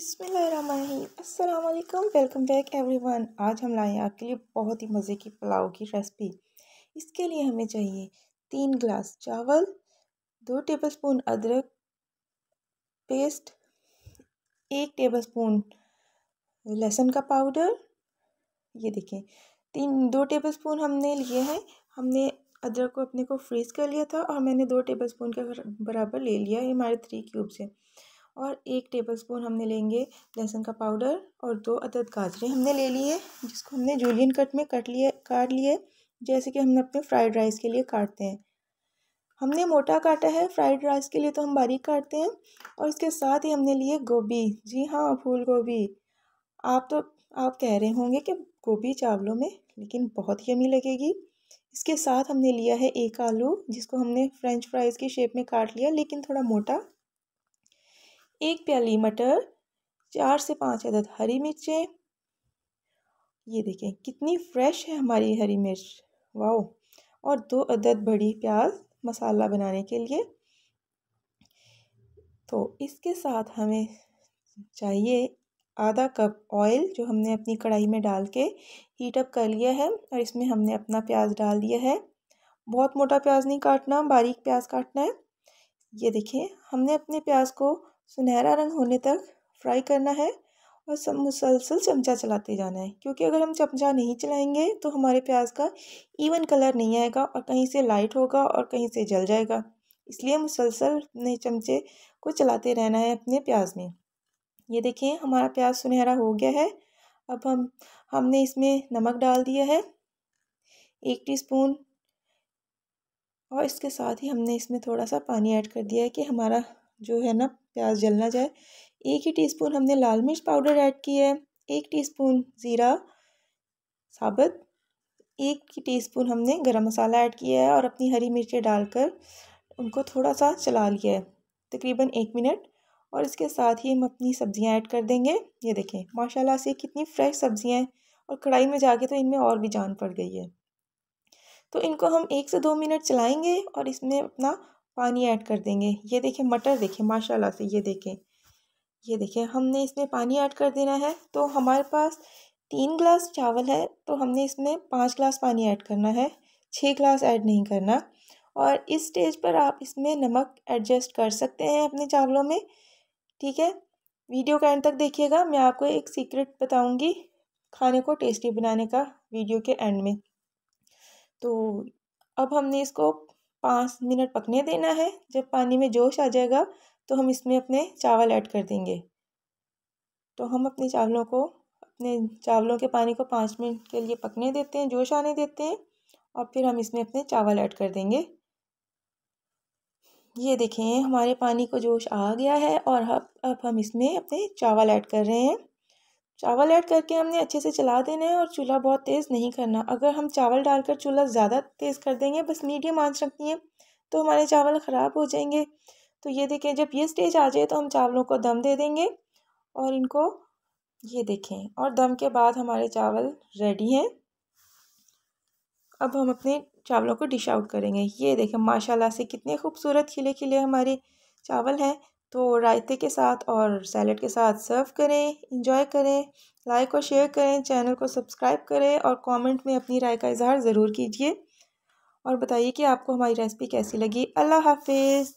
अस्सलाम वालेकुम welcome back everyone आज हम लाए आपके लिए बहुत ही मज़े की पुलाव की रेसिपी इसके लिए हमें चाहिए तीन गिलास चावल दो टेबलस्पून अदरक पेस्ट एक टेबलस्पून लहसुन का पाउडर ये देखें तीन दो टेबलस्पून हमने लिए हैं हमने अदरक को अपने को फ्रीज़ कर लिया था और मैंने दो टेबल के बराबर ले लिया है हमारे थ्री क्यूब्स हैं और एक टेबल स्पून हमने लेंगे लहसुन का पाउडर और दो अदद गाजरें हमने ले ली है जिसको हमने जूलियन कट में कट लिए काट लिए जैसे कि हमने अपने फ्राइड राइस के लिए काटते हैं हमने मोटा काटा है फ्राइड राइस के लिए तो हम बारीक काटते हैं और इसके साथ ही हमने लिए गोभी जी हाँ फूल गोभी आप तो आप कह रहे होंगे कि गोभी चावलों में लेकिन बहुत यमी लगेगी इसके साथ हमने लिया है एक आलू जिसको हमने फ्रेंच फ्राइज़ की शेप में काट लिया लेकिन थोड़ा मोटा एक प्याली मटर चार से पाँच अदद हरी मिर्चें ये देखें कितनी फ्रेश है हमारी हरी मिर्च वाओ और दो अदद बड़ी प्याज मसाला बनाने के लिए तो इसके साथ हमें चाहिए आधा कप ऑयल जो हमने अपनी कढ़ाई में डाल के हीट अप कर लिया है और इसमें हमने अपना प्याज डाल दिया है बहुत मोटा प्याज नहीं काटना बारीक प्याज काटना है ये देखें हमने अपने प्याज को सुनहरा रंग होने तक फ्राई करना है और सब मुसलसल चमचा चलाते जाना है क्योंकि अगर हम चमचा नहीं चलाएंगे तो हमारे प्याज का इवन कलर नहीं आएगा और कहीं से लाइट होगा और कहीं से जल जाएगा इसलिए मुसलसल अपने चमचे को चलाते रहना है अपने प्याज में ये देखिए हमारा प्याज सुनहरा हो गया है अब हम हमने इसमें नमक डाल दिया है एक टीस्पून और इसके साथ ही हमने इसमें थोड़ा सा पानी ऐड कर दिया है कि हमारा जो है ना प्याज जल ना जाए एक ही टीस्पून हमने लाल मिर्च पाउडर ऐड किया है एक टीस्पून ज़ीरा साबुत एक टीस्पून हमने गरम मसाला ऐड किया है और अपनी हरी मिर्चें डालकर उनको थोड़ा सा चला लिया है तकरीबन एक मिनट और इसके साथ ही हम अपनी सब्ज़ियाँ ऐड कर देंगे ये देखें माशाल्लाह से कितनी फ्रेश सब्ज़ियाँ हैं और कढ़ाई में जाके तो इनमें और भी जान पड़ गई है तो इनको हम एक से दो मिनट चलाएंगे और इसमें अपना पानी ऐड कर देंगे ये देखें मटर देखें माशाल्लाह से ये देखें ये देखें हमने इसमें पानी ऐड कर देना है तो हमारे पास तीन गिलास चावल है तो हमने इसमें पाँच गिलास पानी ऐड करना है छः गिलास ऐड नहीं करना और इस स्टेज पर आप इसमें नमक एडजस्ट कर सकते हैं अपने चावलों में ठीक है वीडियो का एंड तक देखिएगा मैं आपको एक सीक्रेट बताऊंगी खाने को टेस्टी बनाने का वीडियो के एंड में तो अब हमने इसको पाँच मिनट पकने देना है जब पानी में जोश आ जाएगा तो हम इसमें अपने चावल ऐड कर देंगे तो हम अपने चावलों को अपने चावलों के पानी को पाँच मिनट के लिए पकने देते हैं जोश आने देते हैं और फिर हम इसमें अपने चावल ऐड कर देंगे ये देखें हमारे पानी को जोश आ गया है और अब अब हम इसमें अपने चावल ऐड कर रहे हैं चावल ऐड करके हमने अच्छे से चला देना है और चूल्हा बहुत तेज़ नहीं करना अगर हम चावल डालकर चूल्हा ज़्यादा तेज़ कर देंगे बस मीडियम आंच रखनी है तो हमारे चावल ख़राब हो जाएंगे तो ये देखें जब ये स्टेज आ जाए तो हम चावलों को दम दे देंगे और इनको ये देखें और दम के बाद हमारे चावल रेडी हैं अब हम अपने चावलों को डिश आउट करेंगे ये देखें माशाल्लाह से कितने खूबसूरत खिले खिले हमारे चावल हैं तो रायते के साथ और सैलड के साथ सर्व करें इंजॉय करें लाइक और शेयर करें चैनल को सब्सक्राइब करें और कमेंट में अपनी राय का इजहार ज़रूर कीजिए और बताइए कि आपको हमारी रेसिपी कैसी लगी अल्लाह हाफिज़